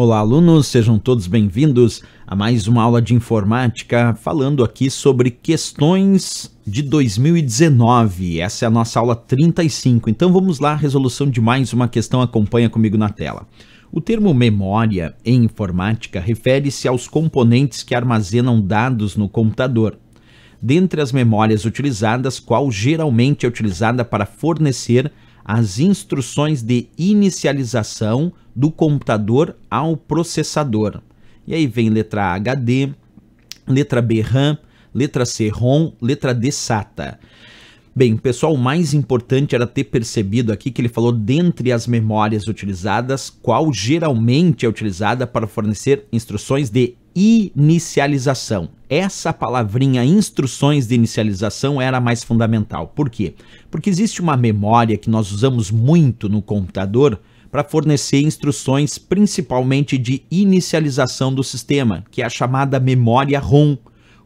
Olá, alunos, sejam todos bem-vindos a mais uma aula de informática falando aqui sobre questões de 2019. Essa é a nossa aula 35. Então vamos lá, resolução de mais uma questão, acompanha comigo na tela. O termo memória em informática refere-se aos componentes que armazenam dados no computador. Dentre as memórias utilizadas, qual geralmente é utilizada para fornecer as instruções de inicialização do computador ao processador. E aí vem letra A, HD, letra B, RAM, letra C, ROM, letra D, SATA. Bem, pessoal, o mais importante era ter percebido aqui que ele falou dentre as memórias utilizadas, qual geralmente é utilizada para fornecer instruções de inicialização. Essa palavrinha instruções de inicialização era mais fundamental. Por quê? Porque existe uma memória que nós usamos muito no computador para fornecer instruções principalmente de inicialização do sistema, que é a chamada memória ROM.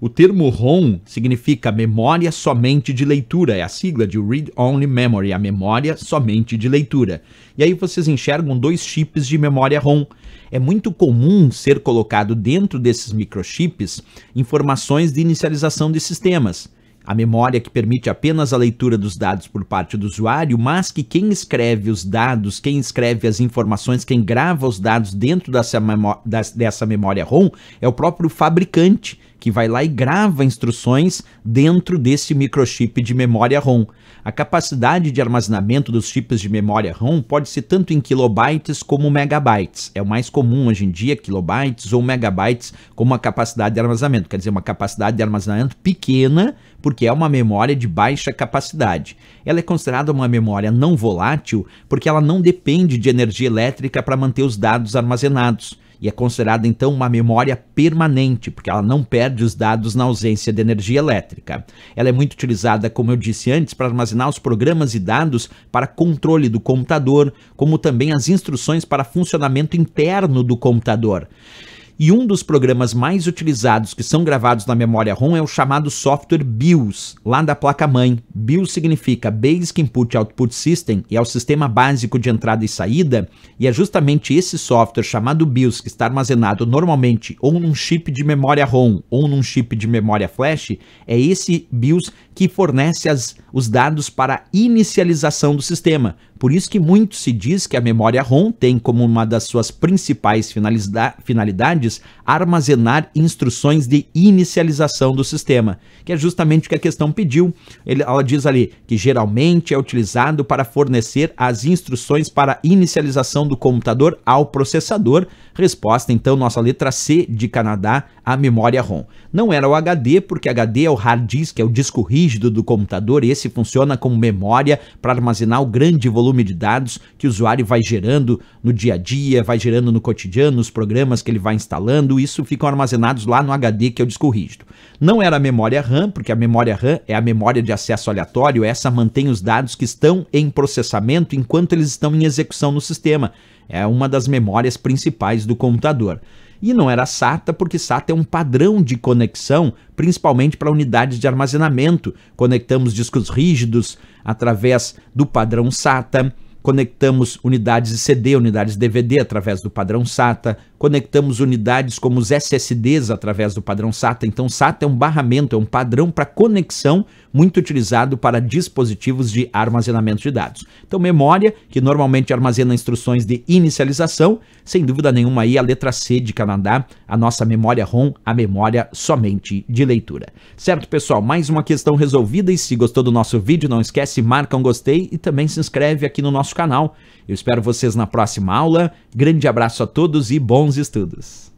O termo ROM significa memória somente de leitura, é a sigla de Read Only Memory, a memória somente de leitura. E aí vocês enxergam dois chips de memória ROM. É muito comum ser colocado dentro desses microchips informações de inicialização de sistemas. A memória que permite apenas a leitura dos dados por parte do usuário, mas que quem escreve os dados, quem escreve as informações, quem grava os dados dentro dessa, memória, dessa memória ROM é o próprio fabricante que vai lá e grava instruções dentro desse microchip de memória ROM. A capacidade de armazenamento dos chips de memória ROM pode ser tanto em kilobytes como megabytes. É o mais comum hoje em dia, kilobytes ou megabytes, como a capacidade de armazenamento. Quer dizer, uma capacidade de armazenamento pequena, porque é uma memória de baixa capacidade. Ela é considerada uma memória não volátil porque ela não depende de energia elétrica para manter os dados armazenados e é considerada então uma memória permanente, porque ela não perde os dados na ausência de energia elétrica. Ela é muito utilizada, como eu disse antes, para armazenar os programas e dados para controle do computador, como também as instruções para funcionamento interno do computador. E um dos programas mais utilizados que são gravados na memória ROM é o chamado software BIOS, lá da placa-mãe. BIOS significa Basic Input Output System e é o sistema básico de entrada e saída, e é justamente esse software chamado BIOS que está armazenado normalmente ou num chip de memória ROM ou num chip de memória flash, é esse BIOS que fornece as, os dados para a inicialização do sistema, por isso que muito se diz que a memória ROM tem como uma das suas principais finalidades armazenar instruções de inicialização do sistema, que é justamente o que a questão pediu. ela diz ali que geralmente é utilizado para fornecer as instruções para inicialização do computador ao processador. Resposta, então, nossa letra C de Canadá a memória ROM. Não era o HD, porque HD é o hard disk, é o disco rígido do computador, e esse funciona como memória para armazenar o grande volume de dados que o usuário vai gerando no dia a dia, vai gerando no cotidiano, nos programas que ele vai instalando, isso ficam armazenados lá no HD, que é o disco rígido. Não era a memória RAM, porque a memória RAM é a memória de acesso aleatório, essa mantém os dados que estão em processamento enquanto eles estão em execução no sistema é uma das memórias principais do computador. E não era SATA, porque SATA é um padrão de conexão, principalmente para unidades de armazenamento. Conectamos discos rígidos através do padrão SATA, conectamos unidades de CD, unidades DVD através do padrão SATA, conectamos unidades como os SSDs através do padrão SATA. Então, SATA é um barramento, é um padrão para conexão muito utilizado para dispositivos de armazenamento de dados. Então, memória, que normalmente armazena instruções de inicialização, sem dúvida nenhuma aí a letra C de Canadá, a nossa memória ROM, a memória somente de leitura. Certo, pessoal? Mais uma questão resolvida e se gostou do nosso vídeo, não esquece, marca um gostei e também se inscreve aqui no nosso nosso canal. Eu espero vocês na próxima aula. Grande abraço a todos e bons estudos!